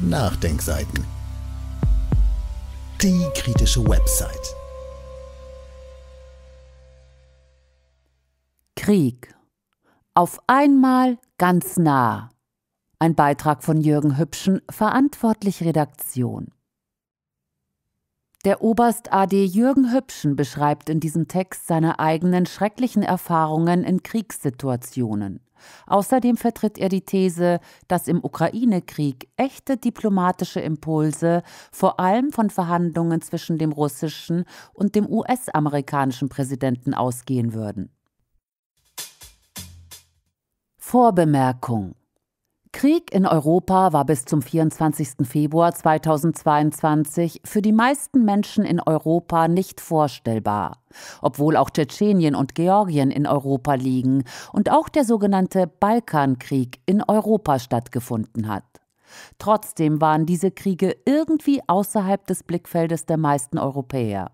Nachdenkseiten. Die kritische Website. Krieg. Auf einmal ganz nah. Ein Beitrag von Jürgen Hübschen, verantwortlich Redaktion. Der Oberst AD Jürgen Hübschen beschreibt in diesem Text seine eigenen schrecklichen Erfahrungen in Kriegssituationen. Außerdem vertritt er die These, dass im Ukraine-Krieg echte diplomatische Impulse vor allem von Verhandlungen zwischen dem russischen und dem US-amerikanischen Präsidenten ausgehen würden. Vorbemerkung Krieg in Europa war bis zum 24. Februar 2022 für die meisten Menschen in Europa nicht vorstellbar, obwohl auch Tschetschenien und Georgien in Europa liegen und auch der sogenannte Balkankrieg in Europa stattgefunden hat. Trotzdem waren diese Kriege irgendwie außerhalb des Blickfeldes der meisten Europäer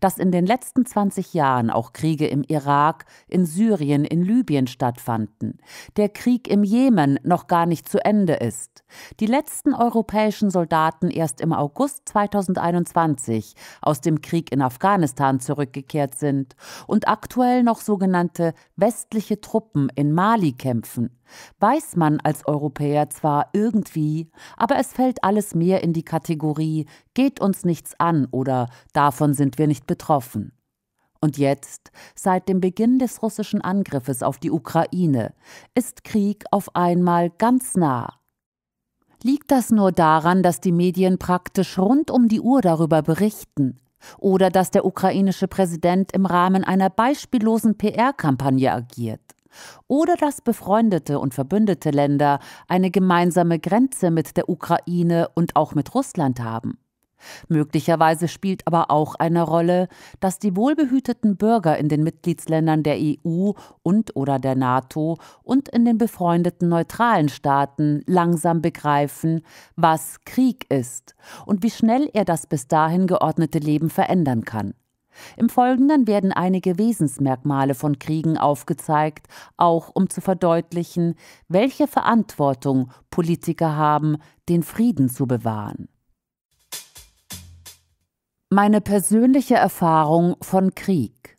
dass in den letzten 20 Jahren auch Kriege im Irak, in Syrien, in Libyen stattfanden, der Krieg im Jemen noch gar nicht zu Ende ist, die letzten europäischen Soldaten erst im August 2021 aus dem Krieg in Afghanistan zurückgekehrt sind und aktuell noch sogenannte westliche Truppen in Mali kämpfen, weiß man als Europäer zwar irgendwie, aber es fällt alles mehr in die Kategorie geht uns nichts an oder davon sind wir nicht betroffen. Und jetzt, seit dem Beginn des russischen Angriffes auf die Ukraine, ist Krieg auf einmal ganz nah. Liegt das nur daran, dass die Medien praktisch rund um die Uhr darüber berichten? Oder dass der ukrainische Präsident im Rahmen einer beispiellosen PR-Kampagne agiert? Oder dass befreundete und verbündete Länder eine gemeinsame Grenze mit der Ukraine und auch mit Russland haben? Möglicherweise spielt aber auch eine Rolle, dass die wohlbehüteten Bürger in den Mitgliedsländern der EU und oder der NATO und in den befreundeten neutralen Staaten langsam begreifen, was Krieg ist und wie schnell er das bis dahin geordnete Leben verändern kann. Im Folgenden werden einige Wesensmerkmale von Kriegen aufgezeigt, auch um zu verdeutlichen, welche Verantwortung Politiker haben, den Frieden zu bewahren. Meine persönliche Erfahrung von Krieg.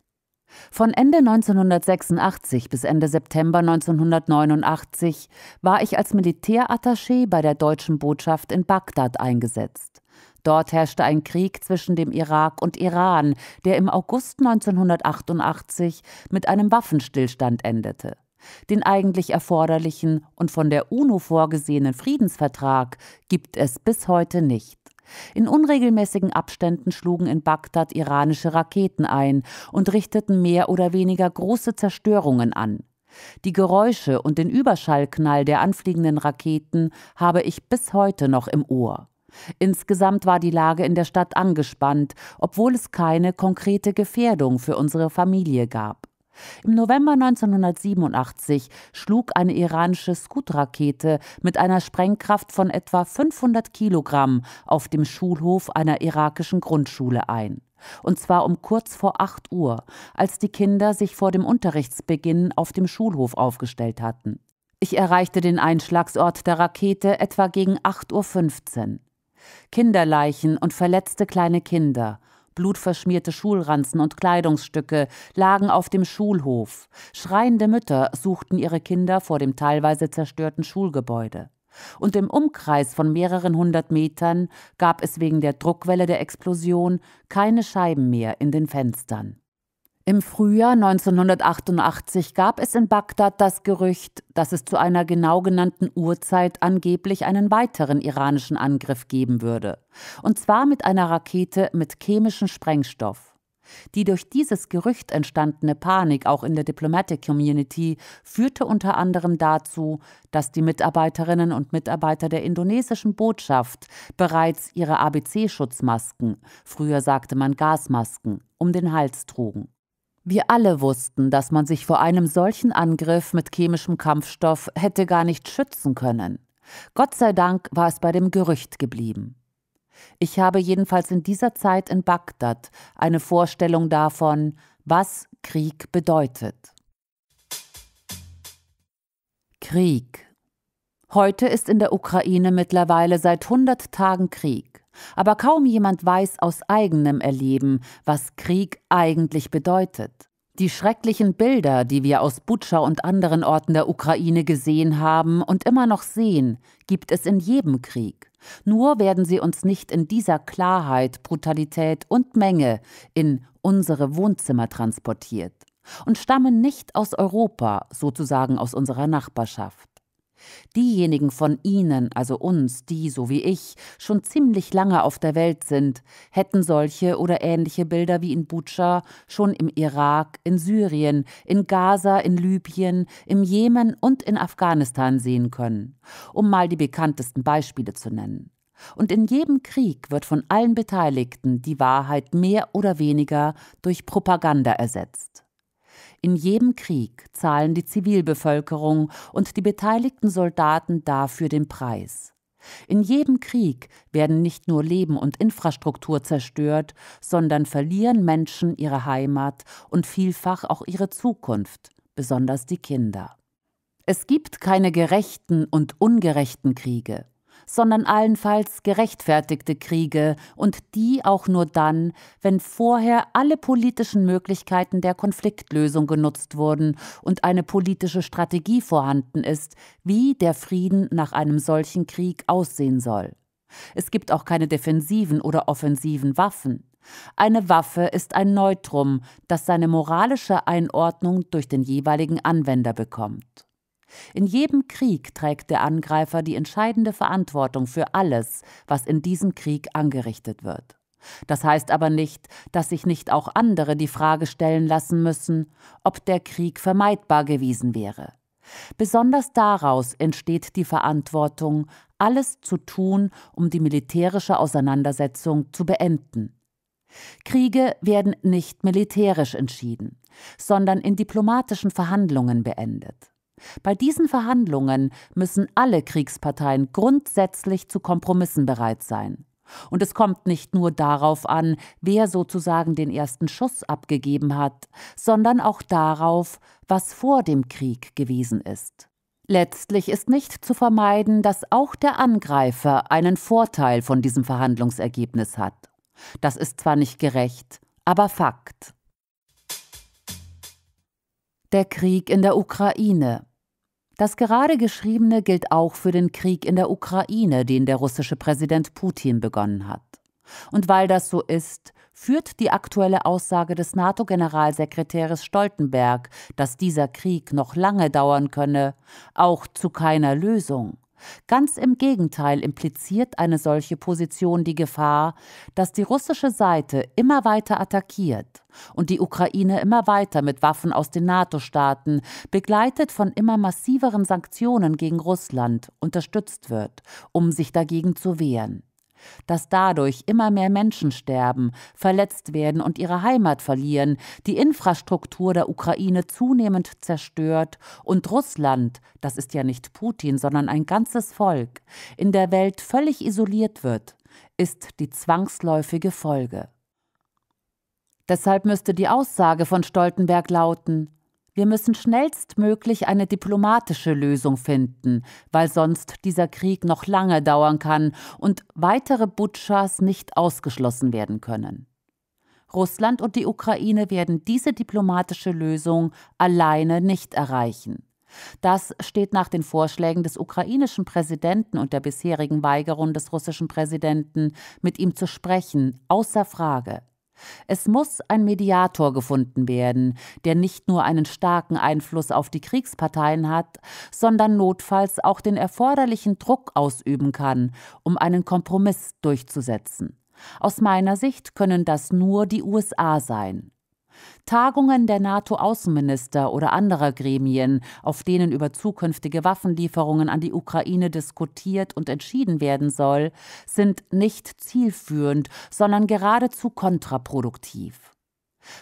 Von Ende 1986 bis Ende September 1989 war ich als Militärattaché bei der deutschen Botschaft in Bagdad eingesetzt. Dort herrschte ein Krieg zwischen dem Irak und Iran, der im August 1988 mit einem Waffenstillstand endete. Den eigentlich erforderlichen und von der UNO vorgesehenen Friedensvertrag gibt es bis heute nicht. In unregelmäßigen Abständen schlugen in Bagdad iranische Raketen ein und richteten mehr oder weniger große Zerstörungen an. Die Geräusche und den Überschallknall der anfliegenden Raketen habe ich bis heute noch im Ohr. Insgesamt war die Lage in der Stadt angespannt, obwohl es keine konkrete Gefährdung für unsere Familie gab. Im November 1987 schlug eine iranische Scud-Rakete mit einer Sprengkraft von etwa 500 Kilogramm auf dem Schulhof einer irakischen Grundschule ein. Und zwar um kurz vor 8 Uhr, als die Kinder sich vor dem Unterrichtsbeginn auf dem Schulhof aufgestellt hatten. Ich erreichte den Einschlagsort der Rakete etwa gegen 8.15 Uhr. Kinderleichen und verletzte kleine Kinder, Blutverschmierte Schulranzen und Kleidungsstücke lagen auf dem Schulhof. Schreiende Mütter suchten ihre Kinder vor dem teilweise zerstörten Schulgebäude. Und im Umkreis von mehreren hundert Metern gab es wegen der Druckwelle der Explosion keine Scheiben mehr in den Fenstern. Im Frühjahr 1988 gab es in Bagdad das Gerücht, dass es zu einer genau genannten Uhrzeit angeblich einen weiteren iranischen Angriff geben würde, und zwar mit einer Rakete mit chemischem Sprengstoff. Die durch dieses Gerücht entstandene Panik auch in der Diplomatic Community führte unter anderem dazu, dass die Mitarbeiterinnen und Mitarbeiter der indonesischen Botschaft bereits ihre ABC-Schutzmasken, früher sagte man Gasmasken, um den Hals trugen. Wir alle wussten, dass man sich vor einem solchen Angriff mit chemischem Kampfstoff hätte gar nicht schützen können. Gott sei Dank war es bei dem Gerücht geblieben. Ich habe jedenfalls in dieser Zeit in Bagdad eine Vorstellung davon, was Krieg bedeutet. Krieg Heute ist in der Ukraine mittlerweile seit 100 Tagen Krieg. Aber kaum jemand weiß aus eigenem Erleben, was Krieg eigentlich bedeutet. Die schrecklichen Bilder, die wir aus Butscha und anderen Orten der Ukraine gesehen haben und immer noch sehen, gibt es in jedem Krieg. Nur werden sie uns nicht in dieser Klarheit, Brutalität und Menge in unsere Wohnzimmer transportiert und stammen nicht aus Europa, sozusagen aus unserer Nachbarschaft. Diejenigen von Ihnen, also uns, die, so wie ich, schon ziemlich lange auf der Welt sind, hätten solche oder ähnliche Bilder wie in Butscha schon im Irak, in Syrien, in Gaza, in Libyen, im Jemen und in Afghanistan sehen können, um mal die bekanntesten Beispiele zu nennen. Und in jedem Krieg wird von allen Beteiligten die Wahrheit mehr oder weniger durch Propaganda ersetzt. In jedem Krieg zahlen die Zivilbevölkerung und die beteiligten Soldaten dafür den Preis. In jedem Krieg werden nicht nur Leben und Infrastruktur zerstört, sondern verlieren Menschen ihre Heimat und vielfach auch ihre Zukunft, besonders die Kinder. Es gibt keine gerechten und ungerechten Kriege sondern allenfalls gerechtfertigte Kriege und die auch nur dann, wenn vorher alle politischen Möglichkeiten der Konfliktlösung genutzt wurden und eine politische Strategie vorhanden ist, wie der Frieden nach einem solchen Krieg aussehen soll. Es gibt auch keine defensiven oder offensiven Waffen. Eine Waffe ist ein Neutrum, das seine moralische Einordnung durch den jeweiligen Anwender bekommt. In jedem Krieg trägt der Angreifer die entscheidende Verantwortung für alles, was in diesem Krieg angerichtet wird. Das heißt aber nicht, dass sich nicht auch andere die Frage stellen lassen müssen, ob der Krieg vermeidbar gewesen wäre. Besonders daraus entsteht die Verantwortung, alles zu tun, um die militärische Auseinandersetzung zu beenden. Kriege werden nicht militärisch entschieden, sondern in diplomatischen Verhandlungen beendet. Bei diesen Verhandlungen müssen alle Kriegsparteien grundsätzlich zu Kompromissen bereit sein. Und es kommt nicht nur darauf an, wer sozusagen den ersten Schuss abgegeben hat, sondern auch darauf, was vor dem Krieg gewesen ist. Letztlich ist nicht zu vermeiden, dass auch der Angreifer einen Vorteil von diesem Verhandlungsergebnis hat. Das ist zwar nicht gerecht, aber Fakt. Der Krieg in der Ukraine. Das gerade Geschriebene gilt auch für den Krieg in der Ukraine, den der russische Präsident Putin begonnen hat. Und weil das so ist, führt die aktuelle Aussage des NATO-Generalsekretärs Stoltenberg, dass dieser Krieg noch lange dauern könne, auch zu keiner Lösung. Ganz im Gegenteil impliziert eine solche Position die Gefahr, dass die russische Seite immer weiter attackiert und die Ukraine immer weiter mit Waffen aus den NATO-Staaten, begleitet von immer massiveren Sanktionen gegen Russland, unterstützt wird, um sich dagegen zu wehren dass dadurch immer mehr Menschen sterben, verletzt werden und ihre Heimat verlieren, die Infrastruktur der Ukraine zunehmend zerstört und Russland, das ist ja nicht Putin, sondern ein ganzes Volk, in der Welt völlig isoliert wird, ist die zwangsläufige Folge. Deshalb müsste die Aussage von Stoltenberg lauten wir müssen schnellstmöglich eine diplomatische Lösung finden, weil sonst dieser Krieg noch lange dauern kann und weitere Butschas nicht ausgeschlossen werden können. Russland und die Ukraine werden diese diplomatische Lösung alleine nicht erreichen. Das steht nach den Vorschlägen des ukrainischen Präsidenten und der bisherigen Weigerung des russischen Präsidenten, mit ihm zu sprechen, außer Frage. Es muss ein Mediator gefunden werden, der nicht nur einen starken Einfluss auf die Kriegsparteien hat, sondern notfalls auch den erforderlichen Druck ausüben kann, um einen Kompromiss durchzusetzen. Aus meiner Sicht können das nur die USA sein. Tagungen der NATO-Außenminister oder anderer Gremien, auf denen über zukünftige Waffenlieferungen an die Ukraine diskutiert und entschieden werden soll, sind nicht zielführend, sondern geradezu kontraproduktiv.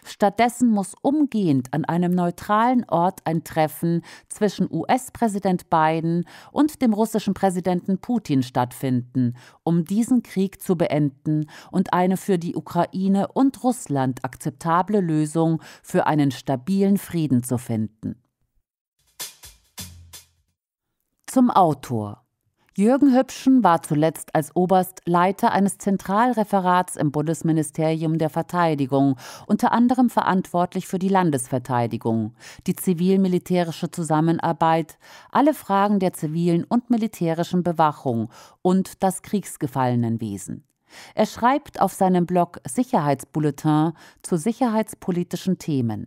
Stattdessen muss umgehend an einem neutralen Ort ein Treffen zwischen US-Präsident Biden und dem russischen Präsidenten Putin stattfinden, um diesen Krieg zu beenden und eine für die Ukraine und Russland akzeptable Lösung für einen stabilen Frieden zu finden. Zum Autor Jürgen Hübschen war zuletzt als Oberst Leiter eines Zentralreferats im Bundesministerium der Verteidigung, unter anderem verantwortlich für die Landesverteidigung, die zivil-militärische Zusammenarbeit, alle Fragen der zivilen und militärischen Bewachung und das Kriegsgefallenenwesen. Er schreibt auf seinem Blog Sicherheitsbulletin zu sicherheitspolitischen Themen.